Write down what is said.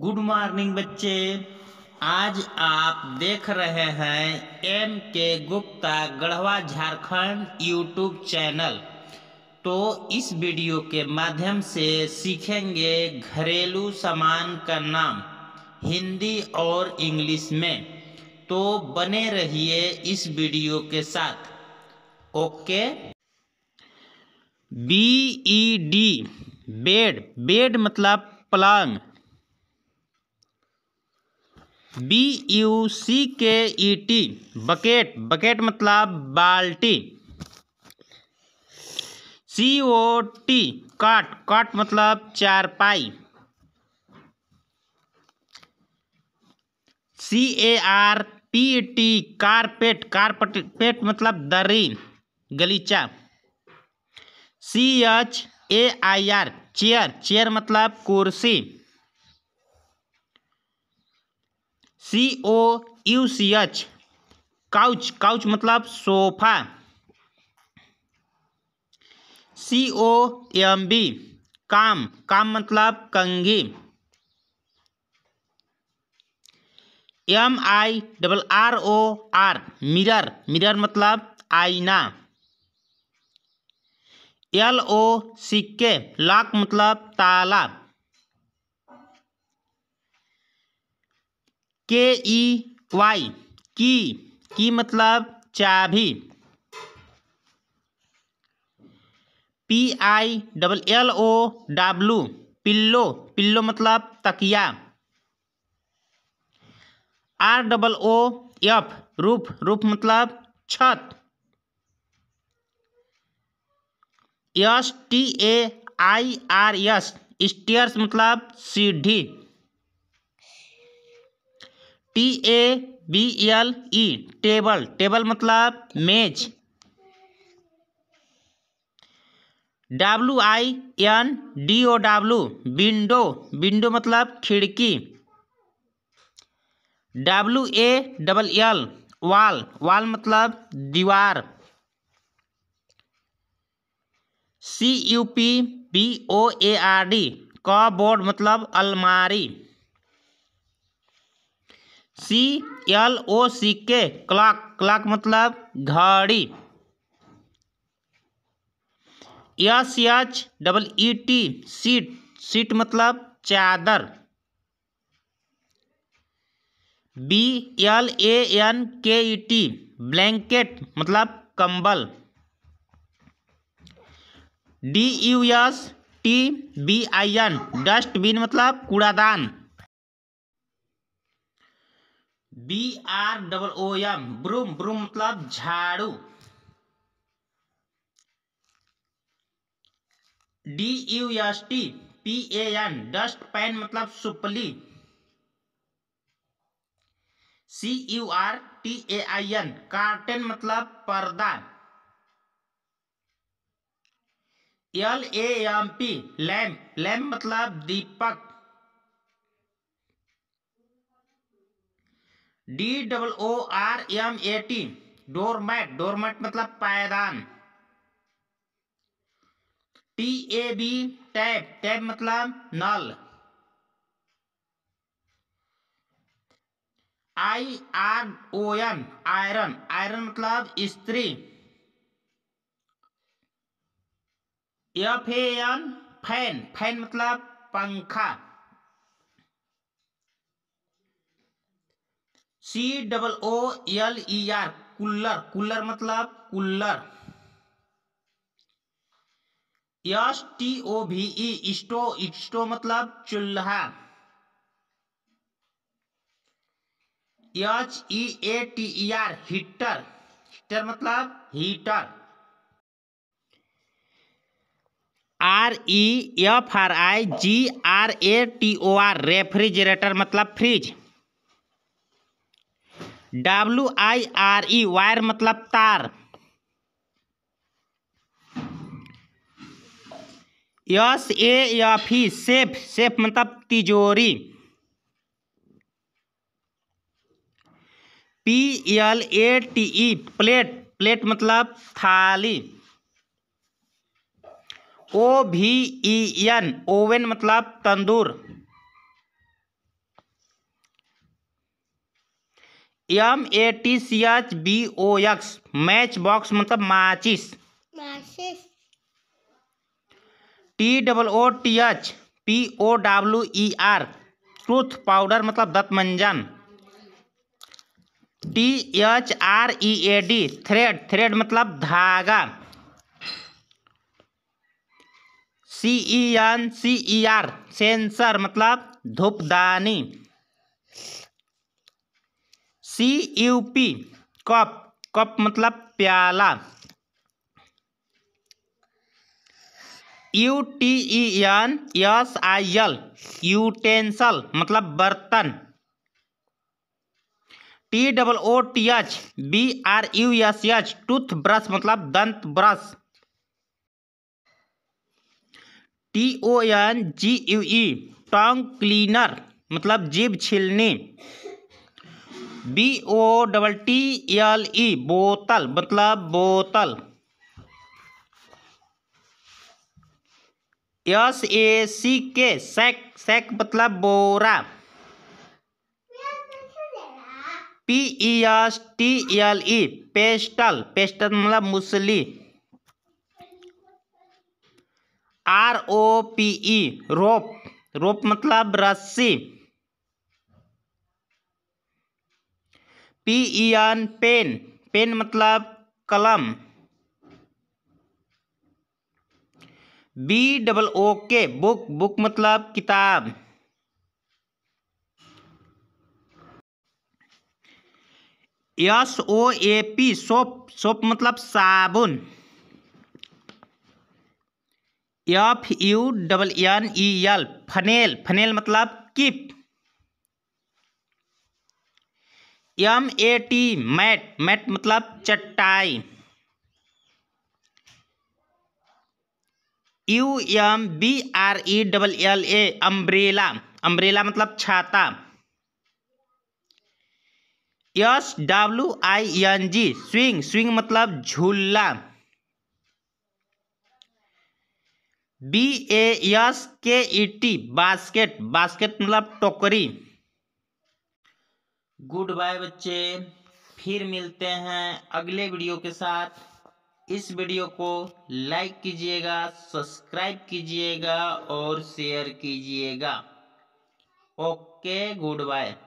good morning बच्चे आज आप देख रहे हैं M K Gupta Garhwa Jharkhand YouTube channel तो इस वीडियो के माध्यम से सीखेंगे घरेलू सामान का नाम हिंदी और इंग्लिश में तो बने रहिए इस वीडियो के साथ okay B E D bed bed मतलब पलंग बी यू सी के ई टी बकेट बकेट मतलब बाल्टी सी ओ टी काट काट मतलब चारपाई C A R P T carpet carpet मतलब दरी गलीचा C H A I R chair chair मतलब कुर्सी C O U C H couch couch मतलब sofa C O M B comb comb मतलब कंगी M I double R O R mirror mirror मतलब आईना एल ओ सिक्के lock मतलब ताला के ई वाई की की मतलब चाबी P I double L O W pillow pillow मतलब तकिया R double O F roof roof मतलब छत S T A I R S stairs मतलब सीढ़ी T A B L E table table मतलब मेज W I N D O W window window मतलब खिड़की डब्लू ए डबल एल वाल wall मतलब दीवार C U P B O A R D cupboard मतलब अलमारी सी एल ओ सी के क्लाक क्लाक मतलब घड़ी S H double E T sheet sheet मतलब चादर बी एल ए एन के ई टी ब्लैंकेट मतलब कंबल D U S T B I N dustbin मतलब कूड़ादान B R double O M broom broom मतलब झाड़ू D U S T P A N dustpan मतलब सुपली C U R T A I N curtain मतलब पर्दा L A M P lamp lamp मतलब दीपक D double O R M A T doormat doormat मतलब पायदान T A B tap tap मतलब नल आई R O N iron iron मतलब स्त्री F A N fan fan मतलब पंखा C double O L E R cooler cooler मतलब cooler S T O V E stove stove मतलब चूल्हा H E A T E R heater heater मतलब heater R E F R I G R A T O R refrigerator मतलब fridge W I R E wire मतलब तार S A F E safe safe मतलब तिजोरी P L A T E plate plate मतलब थाली O V E N oven मतलब tandoor M A T C H B O X matchbox मतलब माचिस T double O T H P O W E R ट्रूथ powder मतलब दत्तमंजन मंजन T H R E A D thread thread मतलब धागा C E N S E R censer मतलब धूपदानी C U P cup cup मतलब प्याला e U T E N S I L utensil मतलब बर्तन T double O T H B R U S H tooth brush मतलब दंत brush T O N G U E e, tongue cleaner मतलब जीभ छिलनी B O double T L E बोतल मतलब बोतल एस ए सी के सैक सैक मतलब बोरा P E S T L E pestle pestle मतलब मुसली R O P E e, rope rope मतलब रस्सी पीइयान पेन पेन मतलब कलम बी डबल ओ के बुक बुक मतलब किताब S O A P soap soap मतलब साबुन F U double N E L funnel funnel मतलब किप M A T mat mat मतलब चट्टाई U M B R E double L A umbrella umbrella मतलब छाता S W I N G swing swing मतलब झूला बी एस के E T basket basket मतलब टोकरी गुड बाय बच्चे फिर मिलते हैं अगले वीडियो के साथ इस वीडियो को लाइक कीजिएगा सब्सक्राइब कीजिएगा और शेयर कीजिएगा ओके गुड बाय